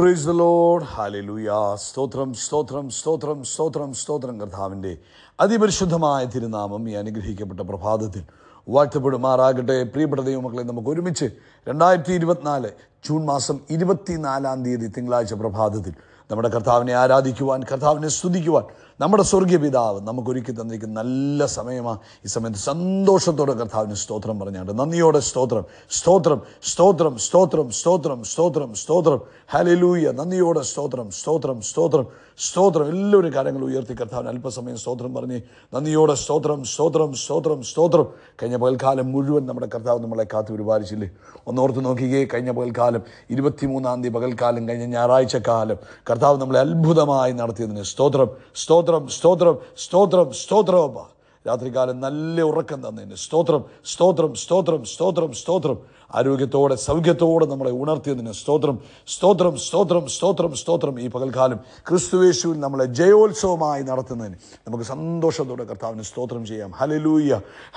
praise the load ഹാലലുയ സ്തോത്രം സ്തോത്രം സ്തോത്രം സ്തോത്രം സ്തോത്രം കർത്താവിൻ്റെ അതിപരിശുദ്ധമായ തിരുനാമം ഈ അനുഗ്രഹിക്കപ്പെട്ട പ്രഭാതത്തിൽ വാഴ്ത്തപ്പെടുമാറാകട്ടെ പ്രിയപ്പെട്ട ദൈവമക്കളെ നമുക്ക് ഒരുമിച്ച് രണ്ടായിരത്തി ഇരുപത്തിനാല് ജൂൺ മാസം ഇരുപത്തിനാലാം തീയതി തിങ്കളാഴ്ച പ്രഭാതത്തിൽ നമ്മുടെ കർത്താവിനെ ആരാധിക്കുവാൻ കർത്താവിനെ സ്തുതിക്കുവാൻ നമ്മുടെ സ്വർഗീയ പിതാവ് നമുക്കൊരുക്കി തന്നിരിക്കുന്ന നല്ല സമയമാണ് ഈ സമയത്ത് സന്തോഷത്തോടെ കർത്താവിന് സ്തോത്രം പറഞ്ഞാണ്ട് നന്ദിയോടെ സ്തോത്രം സ്തോത്രം സ്തോത്രം സ്തോത്രം സ്തോത്രം സ്തോത്രം സ്തോത്രം ഹലിലൂയ നന്ദിയോടെ സ്തോത്രം സ്തോത്രം സ്തോത്രം സ്തോത്രം എല്ലാവരും കാര്യങ്ങൾ ഉയർത്തി കർത്താവിന് അല്പസമയം സ്തോത്രം പറഞ്ഞ് നന്ദിയോടെ സ്തോത്രം സ്തോത്രം സ്തോത്രം സ്തോത്രം കഴിഞ്ഞ പകൽക്കാലം മുഴുവൻ നമ്മുടെ കർത്താവ് നമ്മളെ കാത്തു പരിപാലിച്ചില്ലേ ഒന്നോർത്ത് നോക്കിയേ കഴിഞ്ഞ പകൽക്കാലം മൂന്നാം തീയതി പകൽക്കാലം കഴിഞ്ഞ ഞായറാഴ്ച കാലം കർത്താവ് നമ്മളെ അത്ഭുതമായി നടത്തിയതിന് സ്തോത്രം സ്തോത്രം സ്തോത്രം സ്തോത്രം സ്തോത്രോപ്പ രാത്രികാലം നല്ല ഉറക്കം തന്നതിന് സ്തോത്രം സ്തോത്രം സ്തോത്രം സ്തോത്രം സ്തോത്രം ആരോഗ്യത്തോടെ സൗഖ്യത്തോടെ നമ്മളെ ഉണർത്തിയതിന് സ്തോത്രം സ്തോത്രം സ്തോത്രം സ്തോത്രം സ്തോത്രം ഈ പകൽക്കാലം ക്രിസ്തുവേശുവിൽ നമ്മളെ ജയോത്സവമായി നടത്തുന്നതിന് നമുക്ക് സന്തോഷത്തോടെ കർത്താവിന് സ്തോത്രം ചെയ്യാം ഹലലൂയ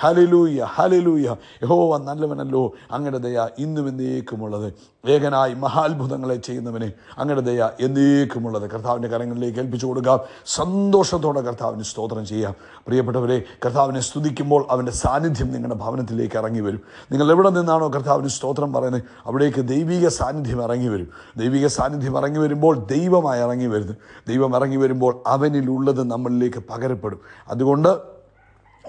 ഹലലൂയ ഹലലൂയ യഹോവ നല്ലവനല്ലോ അങ്ങയുടെ ദയ ഇന്നും എന്നേക്കുമുള്ളത് വേഗനായി മഹാത്ഭുതങ്ങളെ ചെയ്യുന്നവന് അങ്ങയുടെ ദയ എന്നേക്കുമുള്ളത് കർത്താവിൻ്റെ കരങ്ങളിലേക്ക് ഏൽപ്പിച്ചു കൊടുക്കാം സന്തോഷത്തോടെ കർത്താവിന് സ്തോത്രം ചെയ്യാം പ്രിയപ്പെട്ടവരെ കർത്താവിനെ സ്തുതിക്കുമ്പോൾ അവൻ്റെ സാന്നിധ്യം നിങ്ങളുടെ ഭവനത്തിലേക്ക് ഇറങ്ങി വരും നിങ്ങൾ എവിടെ നിന്നാണോ കർത്താവിനെ കർത്താവിന് സ്തോത്രം പറയുന്നത് അവിടേക്ക് ദൈവിക സാന്നിധ്യം ഇറങ്ങി വരും ദൈവിക സാന്നിധ്യം ഇറങ്ങി വരുമ്പോൾ ദൈവമായി ഇറങ്ങി വരുന്നു ദൈവം ഇറങ്ങി വരുമ്പോൾ അവനിലുള്ളത് നമ്മളിലേക്ക് പകരപ്പെടും അതുകൊണ്ട്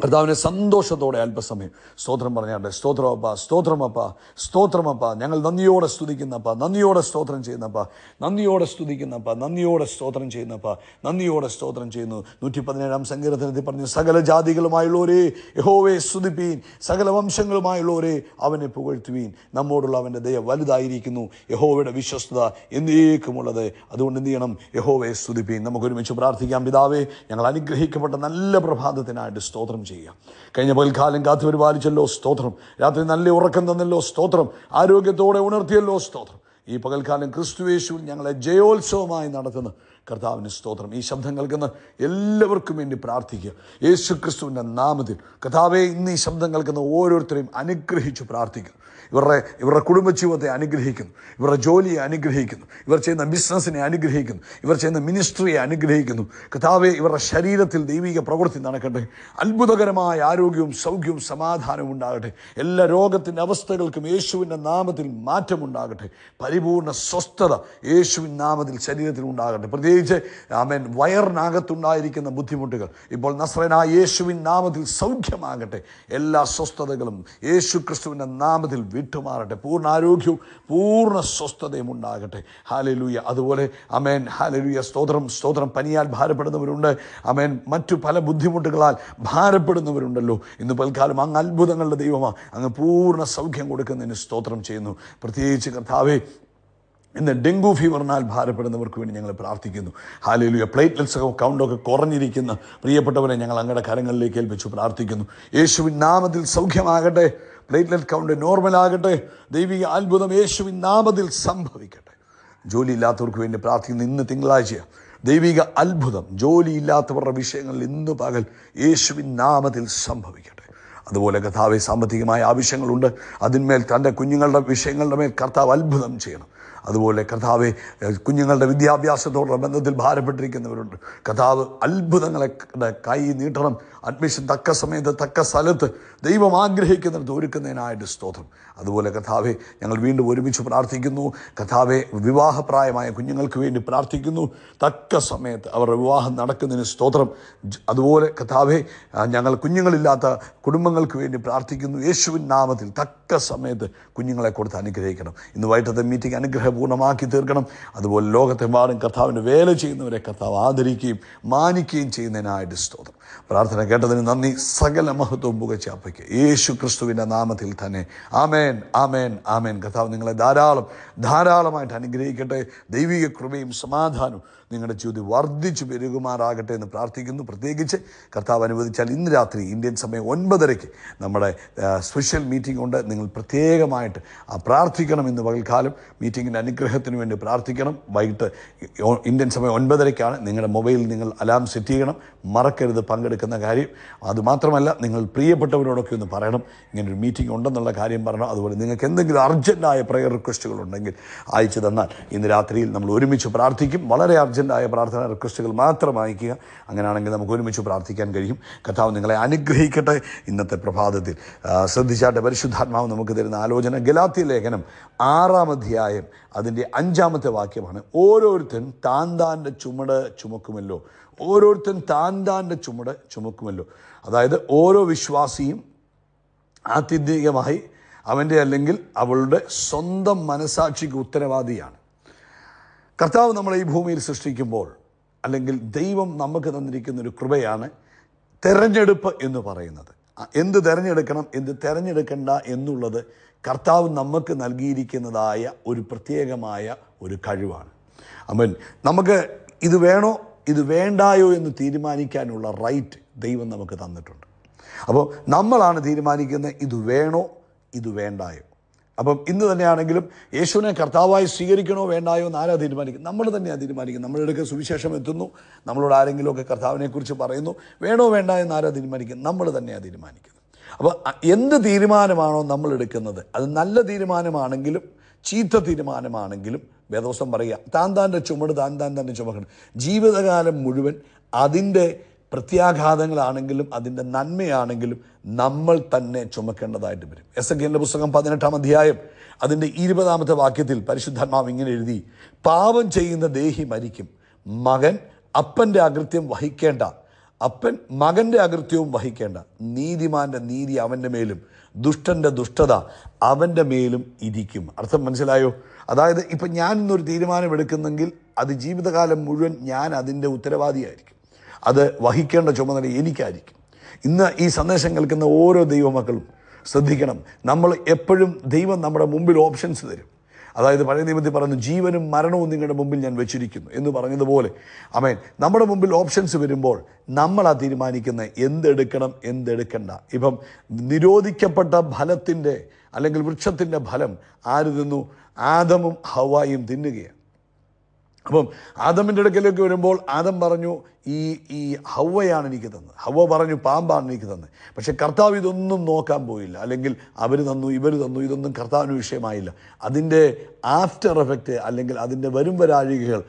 കർത്താവിനെ സന്തോഷത്തോടെ അല്പസമയം സ്തോത്രം പറഞ്ഞാട്ടെ സ്തോത്രമപ്പ സ്തോത്രമപ്പ സ്തോത്രമപ്പ ഞങ്ങൾ നന്ദിയോടെ സ്തുതിക്കുന്നപ്പ നന്ദിയോടെ സ്തോത്രം ചെയ്യുന്നപ്പ നന്ദിയോടെ സ്തുതിക്കുന്നപ്പ നന്ദിയോടെ സ്തോത്രം ചെയ്യുന്നപ്പ നന്ദിയോടെ സ്തോത്രം ചെയ്യുന്നു നൂറ്റി പതിനേഴാം സങ്കീർത്തനത്തിൽ പറഞ്ഞു സകല ജാതികളുമായുള്ളവരെ യഹോവയെ സ്തുതിപ്പീൻ സകല വംശങ്ങളുമായുള്ളവരെ അവനെ പുകഴ്ത്തുവീൻ നമ്മോടുള്ള അവൻ്റെ ദയ വലുതായിരിക്കുന്നു യഹോവയുടെ വിശ്വസ്തത എന്നേക്കുമുള്ളത് അതുകൊണ്ട് എന്ത് ചെയ്യണം യഹോവയെ സ്തുതിപ്പീൻ നമുക്ക് ഒരുമിച്ച് പ്രാർത്ഥിക്കാം പിതാവേ ഞങ്ങൾ അനുഗ്രഹിക്കപ്പെട്ട നല്ല പ്രഭാതത്തിനായിട്ട് സ്തോത്രം ചെയ്യുക കഴിഞ്ഞ പകൽക്കാലം കാത്തു പരിപാലിച്ചല്ലോ സ്തോത്രം രാത്രി നല്ല ഉറക്കം തന്നല്ലോ സ്തോത്രം ആരോഗ്യത്തോടെ ഉണർത്തിയല്ലോ സ്തോത്രം ഈ പകൽക്കാലം ക്രിസ്തുവേശുവിൽ ഞങ്ങളെ ജയോത്സവമായി നടത്തുന്നു കർത്താവിന് സ്തോത്രം ഈ ശബ്ദം കേൾക്കുന്ന എല്ലാവർക്കും വേണ്ടി പ്രാർത്ഥിക്കുക യേശു ക്രിസ്തുവിൻ്റെ നാമത്തിൽ കഥാവെ ഇന്ന് ഈ ശബ്ദം കേൾക്കുന്ന ഓരോരുത്തരെയും അനുഗ്രഹിച്ച് പ്രാർത്ഥിക്കുന്നു ഇവരുടെ ഇവരുടെ കുടുംബജീവിതത്തെ അനുഗ്രഹിക്കുന്നു ഇവരുടെ ജോലിയെ അനുഗ്രഹിക്കുന്നു ഇവർ ചെയ്യുന്ന ബിസിനസ്സിനെ അനുഗ്രഹിക്കുന്നു ഇവർ ചെയ്യുന്ന മിനിസ്ട്രിയെ അനുഗ്രഹിക്കുന്നു കഥാവെ ഇവരുടെ ശരീരത്തിൽ ദൈവിക പ്രവൃത്തി നടക്കട്ടെ അത്ഭുതകരമായ ആരോഗ്യവും സൗഖ്യവും സമാധാനവും ഉണ്ടാകട്ടെ എല്ലാ രോഗത്തിൻ്റെ അവസ്ഥകൾക്കും യേശുവിൻ്റെ നാമത്തിൽ മാറ്റമുണ്ടാകട്ടെ പരിപൂർണ്ണ സ്വസ്ഥത യേശുവിൻ നാമത്തിൽ ശരീരത്തിൽ ഉണ്ടാകട്ടെ പ്രത്യേക പ്രത്യേകിച്ച് ആമേൻ വയറിനകത്തുണ്ടായിരിക്കുന്ന ബുദ്ധിമുട്ടുകൾ ഇപ്പോൾ നസ്രന യേശുവിൻ നാമത്തിൽ സൗഖ്യമാകട്ടെ എല്ലാ സ്വസ്ഥതകളും യേശു ക്രിസ്തുവിൻ്റെ നാമത്തിൽ വിട്ടുമാറട്ടെ പൂർണ്ണ ആരോഗ്യവും പൂർണ്ണ സ്വസ്ഥതയും ഉണ്ടാകട്ടെ ഹാലലൂയ അതുപോലെ അമേൻ ഹാലലൂയ സ്തോത്രം സ്തോത്രം പനിയാൽ ഭാരപ്പെടുന്നവരുണ്ട് അമേൻ മറ്റു പല ബുദ്ധിമുട്ടുകളാൽ ഭാരപ്പെടുന്നവരുണ്ടല്ലോ ഇന്ന് പൽക്കാലം അങ്ങ് അത്ഭുതങ്ങളുടെ ദൈവമാണ് അങ്ങ് പൂർണ്ണ സൗഖ്യം കൊടുക്കുന്നതിന് സ്തോത്രം ചെയ്യുന്നു പ്രത്യേകിച്ച് കർത്താവെ ഇന്ന് ഡെങ്കു ഫീവറിനാൽ ഭാരപ്പെടുന്നവർക്ക് വേണ്ടി ഞങ്ങൾ പ്രാർത്ഥിക്കുന്നു ഹാലയിലൂയ പ്ലേറ്റ്ലെറ്റ്സ് ഒക്കെ കൗണ്ടൊക്കെ കുറഞ്ഞിരിക്കുന്ന പ്രിയപ്പെട്ടവരെ ഞങ്ങൾ അങ്ങയുടെ കരങ്ങളിലേക്ക് ഏൽപ്പിച്ചു പ്രാർത്ഥിക്കുന്നു യേശുവിൻ നാമത്തിൽ സൗഖ്യമാകട്ടെ പ്ലേറ്റ്ലെറ്റ് കൗണ്ട് നോർമലാകട്ടെ ദൈവിക അത്ഭുതം യേശുവിൻ നാമത്തിൽ സംഭവിക്കട്ടെ ഇല്ലാത്തവർക്ക് വേണ്ടി പ്രാർത്ഥിക്കുന്നു ഇന്ന് തിങ്കളാഴ്ച ദൈവിക അത്ഭുതം ഇല്ലാത്തവരുടെ വിഷയങ്ങളിൽ ഇന്ന് പകൽ യേശുവിൻ നാമത്തിൽ സംഭവിക്കട്ടെ അതുപോലെ കഥാവെ സാമ്പത്തികമായ ആവശ്യങ്ങളുണ്ട് അതിന്മേൽ തൻ്റെ കുഞ്ഞുങ്ങളുടെ വിഷയങ്ങളുടെ മേൽ കർത്താവ് അത്ഭുതം ചെയ്യണം അതുപോലെ കഥാവ് കുഞ്ഞുങ്ങളുടെ വിദ്യാഭ്യാസത്തോടുള്ള ബന്ധത്തിൽ ഭാരപ്പെട്ടിരിക്കുന്നവരുണ്ട് കഥാവ് അത്ഭുതങ്ങളെ കൈ നീട്ടണം അഡ്മിഷൻ തക്ക സമയത്ത് തക്ക സ്ഥലത്ത് ദൈവം ആഗ്രഹിക്കുന്നിടത്ത് ഒരുക്കുന്നതിനായിട്ട് സ്തോത്രം അതുപോലെ കഥാവെ ഞങ്ങൾ വീണ്ടും ഒരുമിച്ച് പ്രാർത്ഥിക്കുന്നു കഥാവെ വിവാഹപ്രായമായ കുഞ്ഞുങ്ങൾക്ക് വേണ്ടി പ്രാർത്ഥിക്കുന്നു തക്ക സമയത്ത് അവരുടെ വിവാഹം നടക്കുന്നതിന് സ്തോത്രം അതുപോലെ കഥാവെ ഞങ്ങൾ കുഞ്ഞുങ്ങളില്ലാത്ത കുടുംബങ്ങൾക്ക് വേണ്ടി പ്രാർത്ഥിക്കുന്നു യേശുവിൻ നാമത്തിൽ തക്ക സമയത്ത് കുഞ്ഞുങ്ങളെ കൊടുത്ത് അനുഗ്രഹിക്കണം ഇന്ന് വൈകിട്ടത്തെ മീറ്റിംഗ് അനുഗ്രഹം പൂർണ്ണമാക്കി തീർക്കണം അതുപോലെ ലോകത്തെ മാറും കർത്താവിന് വേല ചെയ്യുന്നവരെ കർത്താവ് ആദരിക്കുകയും മാനിക്കുകയും ചെയ്യുന്നതിനായിട്ട് സ്തോത്രം പ്രാർത്ഥന കേട്ടതിന് നന്ദി സകല മഹത്വം അപ്പയ്ക്ക് യേശു ക്രിസ്തുവിൻ്റെ നാമത്തിൽ തന്നെ ആമേൻ ആമേൻ ആമേൻ കർത്താവ് നിങ്ങളെ ധാരാളം ധാരാളമായിട്ട് അനുഗ്രഹിക്കട്ടെ ദൈവിക കൃപയും സമാധാനവും നിങ്ങളുടെ ജീവിതം വർദ്ധിച്ചു പെരുകുമാറാകട്ടെ എന്ന് പ്രാർത്ഥിക്കുന്നു പ്രത്യേകിച്ച് കർത്താവ് അനുവദിച്ചാൽ ഇന്ന് രാത്രി ഇന്ത്യൻ സമയം ഒൻപതരയ്ക്ക് നമ്മുടെ സ്പെഷ്യൽ മീറ്റിംഗ് ഉണ്ട് നിങ്ങൾ പ്രത്യേകമായിട്ട് പ്രാർത്ഥിക്കണം ഇന്ന് പകൽക്കാലം മീറ്റിങ്ങിൻ്റെ അനുഗ്രഹത്തിന് വേണ്ടി പ്രാർത്ഥിക്കണം വൈകിട്ട് ഇന്ത്യൻ സമയം ഒൻപതരയ്ക്കാണ് നിങ്ങളുടെ മൊബൈലിൽ നിങ്ങൾ അലാം സെറ്റ് ചെയ്യണം മറക്കരുത് പങ്കെടുക്കുന്ന കാര്യം അതുമാത്രമല്ല നിങ്ങൾ പ്രിയപ്പെട്ടവരോടൊക്കെ ഒന്ന് പറയണം ഇങ്ങനൊരു മീറ്റിംഗ് ഉണ്ടെന്നുള്ള കാര്യം പറയണം അതുപോലെ നിങ്ങൾക്ക് എന്തെങ്കിലും അർജൻറ്റായ പ്രയർ റിക്വസ്റ്റുകൾ ഉണ്ടെങ്കിൽ അയച്ചു തന്നാൽ ഇന്ന് രാത്രിയിൽ നമ്മൾ ഒരുമിച്ച് പ്രാർത്ഥിക്കും വളരെ അർജൻറ്റായ പ്രാർത്ഥന റിക്വസ്റ്റുകൾ മാത്രം അയക്കുക അങ്ങനെയാണെങ്കിൽ നമുക്ക് ഒരുമിച്ച് പ്രാർത്ഥിക്കാൻ കഴിയും കഥാവ് നിങ്ങളെ അനുഗ്രഹിക്കട്ടെ ഇന്നത്തെ പ്രഭാതത്തിൽ ശ്രദ്ധിച്ചാട്ടെ പരിശുദ്ധാത്മാവ് നമുക്ക് തരുന്ന ആലോചന ഗലാത്തി ലേഖനം ആറാം അധ്യായം അതിൻ്റെ അഞ്ചാമത്തെ വാക്യമാണ് ഓരോരുത്തൻ താൻ താൻ്റെ ചുമട് ചുമക്കുമല്ലോ ഓരോരുത്തൻ താൻ താൻ്റെ ചുമട് ചുമക്കുമല്ലോ അതായത് ഓരോ വിശ്വാസിയും ആത്യന്തികമായി അവൻ്റെ അല്ലെങ്കിൽ അവളുടെ സ്വന്തം മനസാക്ഷിക്ക് ഉത്തരവാദിയാണ് കർത്താവ് നമ്മളെ ഈ ഭൂമിയിൽ സൃഷ്ടിക്കുമ്പോൾ അല്ലെങ്കിൽ ദൈവം നമുക്ക് തന്നിരിക്കുന്ന ഒരു കൃപയാണ് തെരഞ്ഞെടുപ്പ് എന്ന് പറയുന്നത് എന്ത് തിരഞ്ഞെടുക്കണം എന്ത് തിരഞ്ഞെടുക്കണ്ട എന്നുള്ളത് കർത്താവ് നമുക്ക് നൽകിയിരിക്കുന്നതായ ഒരു പ്രത്യേകമായ ഒരു കഴിവാണ് അമ്മൻ നമുക്ക് ഇത് വേണോ ഇത് വേണ്ടായോ എന്ന് തീരുമാനിക്കാനുള്ള റൈറ്റ് ദൈവം നമുക്ക് തന്നിട്ടുണ്ട് അപ്പോൾ നമ്മളാണ് തീരുമാനിക്കുന്നത് ഇത് വേണോ ഇത് വേണ്ടായോ അപ്പം ഇന്ന് തന്നെയാണെങ്കിലും യേശുവിനെ കർത്താവായി സ്വീകരിക്കണോ വേണ്ടായോ എന്ന് ആരാ തീരുമാനിക്കും നമ്മൾ തന്നെയാണ് തീരുമാനിക്കും നമ്മളുടെ സുവിശേഷം എത്തുന്നു നമ്മളോട് ആരെങ്കിലുമൊക്കെ കർത്താവിനെക്കുറിച്ച് പറയുന്നു വേണോ വേണ്ട എന്ന് ആരാ തീരുമാനിക്കും നമ്മൾ തന്നെയാണ് തീരുമാനിക്കുന്നത് അപ്പോൾ എന്ത് തീരുമാനമാണോ നമ്മൾ എടുക്കുന്നത് അത് നല്ല തീരുമാനമാണെങ്കിലും ചീത്ത തീരുമാനമാണെങ്കിലും വേദോസം പറയുക താൻ താൻ്റെ ചുമട് താൻ താൻ തന്നെ ചുമക്കണം ജീവിതകാലം മുഴുവൻ അതിൻ്റെ പ്രത്യാഘാതങ്ങളാണെങ്കിലും അതിൻ്റെ നന്മയാണെങ്കിലും നമ്മൾ തന്നെ ചുമക്കേണ്ടതായിട്ട് വരും എസ് എ കെൻ്റെ പുസ്തകം പതിനെട്ടാം അധ്യായം അതിൻ്റെ ഇരുപതാമത്തെ വാക്യത്തിൽ പരിശുദ്ധാത്മാവ് ഇങ്ങനെ എഴുതി പാപം ചെയ്യുന്ന ദേഹി മരിക്കും മകൻ അപ്പൻ്റെ അകൃത്യം വഹിക്കേണ്ട അപ്പൻ മകൻ്റെ അകൃത്യവും വഹിക്കേണ്ട നീതിമാൻ്റെ നീതി അവൻ്റെ മേലും ദുഷ്ടൻ്റെ ദുഷ്ടത അവൻ്റെ മേലും ഇരിക്കും അർത്ഥം മനസ്സിലായോ അതായത് ഇപ്പം ഞാൻ ഇന്നൊരു തീരുമാനമെടുക്കുന്നെങ്കിൽ അത് ജീവിതകാലം മുഴുവൻ ഞാൻ അതിൻ്റെ ഉത്തരവാദിയായിരിക്കും അത് വഹിക്കേണ്ട ചുമതല എനിക്കായിരിക്കും ഇന്ന് ഈ സന്ദേശം കേൾക്കുന്ന ഓരോ ദൈവമക്കളും ശ്രദ്ധിക്കണം നമ്മൾ എപ്പോഴും ദൈവം നമ്മുടെ മുമ്പിൽ ഓപ്ഷൻസ് തരും അതായത് പഴയ നിയമത്തിൽ പറയുന്നു ജീവനും മരണവും നിങ്ങളുടെ മുമ്പിൽ ഞാൻ വെച്ചിരിക്കുന്നു എന്ന് പറഞ്ഞതുപോലെ അമേൻ നമ്മുടെ മുമ്പിൽ ഓപ്ഷൻസ് വരുമ്പോൾ നമ്മൾ ആ തീരുമാനിക്കുന്ന എന്തെടുക്കണം എന്തെടുക്കണ്ട ഇപ്പം നിരോധിക്കപ്പെട്ട ഫലത്തിൻ്റെ അല്ലെങ്കിൽ വൃക്ഷത്തിൻ്റെ ഫലം ആര് തിന്നു ആദമും ഹവായും തിന്നുകയാണ് അപ്പം ആദമിൻ്റെ അടുക്കലേക്ക് വരുമ്പോൾ ആദം പറഞ്ഞു ഈ ഈ ഹവയാണ് എനിക്ക് തന്നത് ഹവ പറഞ്ഞു പാമ്പാണ് എനിക്ക് തന്നത് പക്ഷെ കർത്താവ് ഇതൊന്നും നോക്കാൻ പോയില്ല അല്ലെങ്കിൽ അവർ തന്നു ഇവർ തന്നു ഇതൊന്നും കർത്താവിന് വിഷയമായില്ല അതിൻ്റെ ആഫ്റ്റർ എഫക്റ്റ് അല്ലെങ്കിൽ അതിൻ്റെ വരും വരാഴികകൾ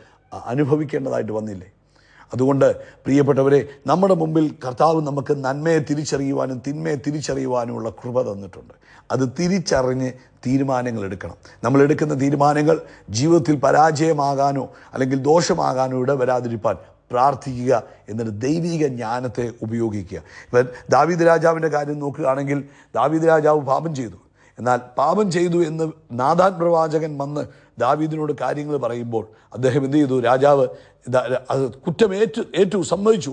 അനുഭവിക്കേണ്ടതായിട്ട് വന്നില്ലേ അതുകൊണ്ട് പ്രിയപ്പെട്ടവരെ നമ്മുടെ മുമ്പിൽ കർത്താവ് നമുക്ക് നന്മയെ തിരിച്ചറിയുവാനും തിന്മയെ തിരിച്ചറിയുവാനുമുള്ള കൃപ തന്നിട്ടുണ്ട് അത് തിരിച്ചറിഞ്ഞ് തീരുമാനങ്ങൾ എടുക്കണം നമ്മൾ എടുക്കുന്ന തീരുമാനങ്ങൾ ജീവിതത്തിൽ പരാജയമാകാനോ അല്ലെങ്കിൽ ദോഷമാകാനോ ഇട വരാതിരിപ്പാൻ പ്രാർത്ഥിക്കുക എന്നിട്ട് ദൈവിക ജ്ഞാനത്തെ ഉപയോഗിക്കുക ഇപ്പം ദാവീദ് രാജാവിൻ്റെ കാര്യം നോക്കുകയാണെങ്കിൽ ദാവീദ് രാജാവ് പാപം ചെയ്തു എന്നാൽ പാപം ചെയ്തു എന്ന് നാദാൻ പ്രവാചകൻ വന്ന് ദാവീദിനോട് കാര്യങ്ങൾ പറയുമ്പോൾ അദ്ദേഹം എന്ത് ചെയ്തു രാജാവ് കുറ്റം ഏറ്റു ഏറ്റു സമ്മതിച്ചു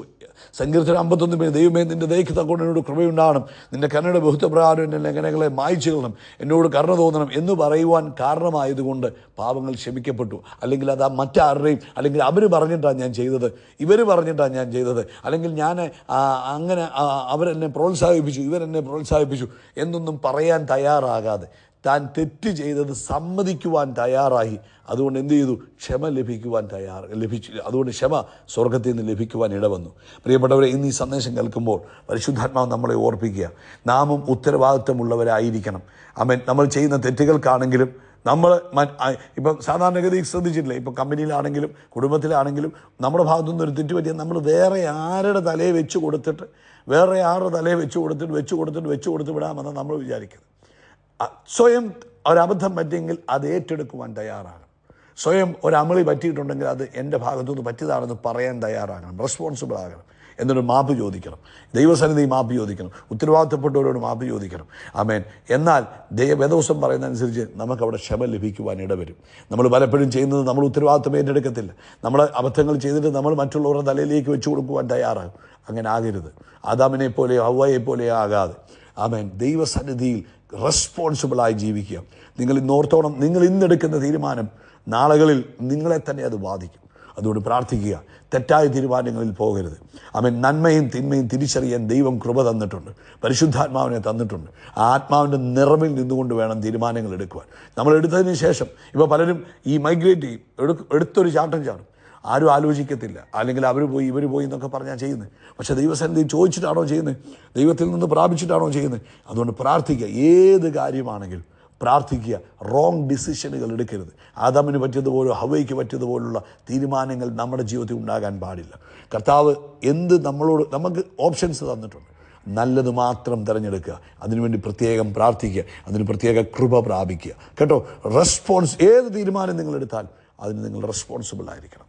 സങ്കീർത്തനം അമ്പത്തൊന്ന് പേര് ദൈവമേ നിന്റെ ദൈഹിക്ക് തക്കൊണ്ട് എന്നോട് കൃപയുണ്ടാകണം നിന്റെ കരുണയുടെ ബഹുത്വപ്രകാരം എൻ്റെ ലംഘനങ്ങളെ മായിച്ചു കളണം എന്നോട് കരുണ തോന്നണം എന്ന് പറയുവാൻ കാരണമായതുകൊണ്ട് പാപങ്ങൾ ക്ഷമിക്കപ്പെട്ടു അല്ലെങ്കിൽ അത് മറ്റാരുടെയും അല്ലെങ്കിൽ അവർ പറഞ്ഞിട്ടാണ് ഞാൻ ചെയ്തത് ഇവർ പറഞ്ഞിട്ടാണ് ഞാൻ ചെയ്തത് അല്ലെങ്കിൽ ഞാൻ അങ്ങനെ അവരെന്നെ പ്രോത്സാഹിപ്പിച്ചു ഇവരെന്നെ പ്രോത്സാഹിപ്പിച്ചു എന്നൊന്നും പറയാൻ തയ്യാറാകാതെ താൻ തെറ്റ് ചെയ്തത് സമ്മതിക്കുവാൻ തയ്യാറായി അതുകൊണ്ട് എന്ത് ചെയ്തു ക്ഷമ ലഭിക്കുവാൻ തയ്യാർ ലഭിച്ചു അതുകൊണ്ട് ക്ഷമ സ്വർഗത്തിൽ നിന്ന് ലഭിക്കുവാൻ ഇടവന്നു പ്രിയപ്പെട്ടവരെ ഇന്ന് ഈ സന്ദേശം കേൾക്കുമ്പോൾ പരിശുദ്ധാത്മാവ് നമ്മളെ ഓർപ്പിക്കുക നാമും ഉത്തരവാദിത്വമുള്ളവരായിരിക്കണം അമ്മൻ നമ്മൾ ചെയ്യുന്ന തെറ്റുകൾക്കാണെങ്കിലും നമ്മൾ ഇപ്പം സാധാരണഗതി ശ്രദ്ധിച്ചിട്ടില്ല ഇപ്പം കമ്പനിയിലാണെങ്കിലും കുടുംബത്തിലാണെങ്കിലും നമ്മുടെ ഭാഗത്തുനിന്ന് ഒരു തെറ്റ് പറ്റിയാൽ നമ്മൾ വേറെ ആരുടെ തലയെ വെച്ച് കൊടുത്തിട്ട് വേറെ ആരുടെ തലയെ വെച്ച് കൊടുത്തിട്ട് വെച്ച് കൊടുത്തിട്ട് വെച്ച് കൊടുത്ത് വിടാമെന്നാണ് നമ്മൾ വിചാരിക്കുന്നത് സ്വയം ഒരബദ്ധം പറ്റിയെങ്കിൽ അത് ഏറ്റെടുക്കുവാൻ തയ്യാറാകണം സ്വയം ഒരമളി പറ്റിയിട്ടുണ്ടെങ്കിൽ അത് എൻ്റെ ഭാഗത്തുനിന്ന് പറ്റിയതാണെന്ന് പറയാൻ തയ്യാറാകണം റെസ്പോൺസിബിൾ ആകണം എന്നൊരു മാപ്പ് ചോദിക്കണം ദൈവസന്നിധി മാപ്പ് ചോദിക്കണം ഉത്തരവാദിത്തപ്പെട്ടവരോട് മാപ്പ് ചോദിക്കണം ആമേൻ എന്നാൽ ദൈവവേദവസം പറയുന്നതനുസരിച്ച് നമുക്കവിടെ ക്ഷമ ലഭിക്കുവാൻ ഇടവരും നമ്മൾ പലപ്പോഴും ചെയ്യുന്നത് നമ്മൾ ഉത്തരവാദിത്തം ഏറ്റെടുക്കത്തില്ല നമ്മൾ അബദ്ധങ്ങൾ ചെയ്തിട്ട് നമ്മൾ മറ്റുള്ളവരുടെ തലയിലേക്ക് വെച്ചു കൊടുക്കുവാൻ തയ്യാറാകും അങ്ങനെ ആകരുത് ആദാമിനെ പോലെ ഹവയെ പോലെ ആകാതെ ആമേൻ ദൈവസന്നിധിയിൽ റെസ്പോൺസിബിളായി ജീവിക്കുക നിങ്ങൾ ഇന്നോർത്തോണം നിങ്ങൾ ഇന്നെടുക്കുന്ന തീരുമാനം നാളുകളിൽ നിങ്ങളെ തന്നെ അത് ബാധിക്കും അതുകൊണ്ട് പ്രാർത്ഥിക്കുക തെറ്റായ തീരുമാനങ്ങളിൽ പോകരുത് അവൻ നന്മയും തിന്മയും തിരിച്ചറിയാൻ ദൈവം കൃപ തന്നിട്ടുണ്ട് പരിശുദ്ധാത്മാവിനെ തന്നിട്ടുണ്ട് ആ ആത്മാവിൻ്റെ നിറമിൽ നിന്നുകൊണ്ട് വേണം തീരുമാനങ്ങൾ എടുക്കുവാൻ നമ്മൾ എടുത്തതിന് ശേഷം ഇപ്പോൾ പലരും ഈ മൈഗ്രേറ്റ് ചെയ്യും എടുത്തൊരു ചാട്ടം ചാടും ആരും ആലോചിക്കത്തില്ല അല്ലെങ്കിൽ അവർ പോയി ഇവർ പോയി എന്നൊക്കെ പറഞ്ഞാൽ ചെയ്യുന്നത് പക്ഷേ ദൈവസന്നിധി ചോദിച്ചിട്ടാണോ ചെയ്യുന്നത് ദൈവത്തിൽ നിന്ന് പ്രാപിച്ചിട്ടാണോ ചെയ്യുന്നത് അതുകൊണ്ട് പ്രാർത്ഥിക്കുക ഏത് കാര്യമാണെങ്കിൽ പ്രാർത്ഥിക്കുക റോങ് ഡിസിഷനുകൾ എടുക്കരുത് ആദാമിന് പറ്റിയതുപോലോ ഹവയ്ക്ക് പറ്റിയതുപോലുള്ള തീരുമാനങ്ങൾ നമ്മുടെ ജീവിതത്തിൽ ഉണ്ടാകാൻ പാടില്ല കർത്താവ് എന്ത് നമ്മളോട് നമുക്ക് ഓപ്ഷൻസ് തന്നിട്ടുണ്ട് നല്ലത് മാത്രം തിരഞ്ഞെടുക്കുക അതിനുവേണ്ടി പ്രത്യേകം പ്രാർത്ഥിക്കുക അതിന് പ്രത്യേക കൃപ പ്രാപിക്കുക കേട്ടോ റെസ്പോൺസ് ഏത് തീരുമാനം നിങ്ങളെടുത്താൽ അതിന് നിങ്ങൾ റെസ്പോൺസിബിൾ ആയിരിക്കണം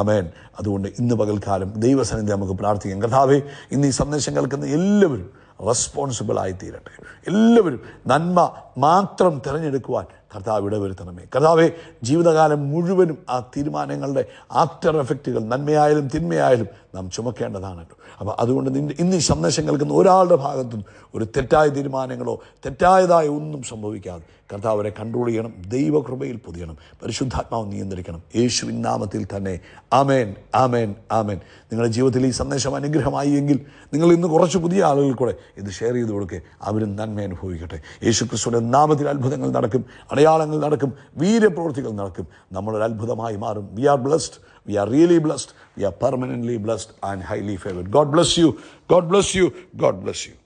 അമേൻ അതുകൊണ്ട് ഇന്ന് പകൽക്കാലം ദൈവസന്നിധി നമുക്ക് പ്രാർത്ഥിക്കാം കഥാവേ ഇന്ന് ഈ സന്ദേശം കേൾക്കുന്ന എല്ലാവരും റെസ്പോൺസിബിൾ ആയിത്തീരട്ടെ എല്ലാവരും നന്മ മാത്രം തിരഞ്ഞെടുക്കുവാൻ കർത്താവ് ഇടവരുത്തണമേ കർത്താവെ ജീവിതകാലം മുഴുവനും ആ തീരുമാനങ്ങളുടെ ആഫ്റ്റർ എഫക്റ്റുകൾ നന്മയായാലും തിന്മയായാലും നാം ചുമക്കേണ്ടതാണ് കേട്ടോ അപ്പോൾ അതുകൊണ്ട് നിന്റെ ഇന്ന് ഈ സന്ദേശം കേൾക്കുന്ന ഒരാളുടെ ഭാഗത്തും ഒരു തെറ്റായ തീരുമാനങ്ങളോ തെറ്റായതായ ഒന്നും സംഭവിക്കാതെ കർത്താവ് അവരെ കൺട്രോൾ ചെയ്യണം ദൈവകൃപയിൽ പൊതിയണം പരിശുദ്ധാത്മാവ് നിയന്ത്രിക്കണം യേശുവിൻ നാമത്തിൽ തന്നെ ആമേൻ ആമേൻ ആമേൻ നിങ്ങളുടെ ജീവിതത്തിൽ ഈ സന്ദേശം അനുഗ്രഹമായി എങ്കിൽ നിങ്ങൾ ഇന്ന് കുറച്ച് പുതിയ ആളുകൾ കൂടെ ഇത് ഷെയർ ചെയ്ത് കൊടുക്കുക അവരും നന്മ അനുഭവിക്കട്ടെ യേശു ക്രിസ്തുവിൻ്റെ നാമത്തിൽ അത്ഭുതങ്ങൾ നടക്കും അടയാളങ്ങൾ നടക്കും വീര്യപ്രവൃത്തികൾ നടക്കും നമ്മളൊരു അത്ഭുതമായി മാറും we are blessed we are really blessed we are permanently blessed and highly favoured God bless you God bless you God bless U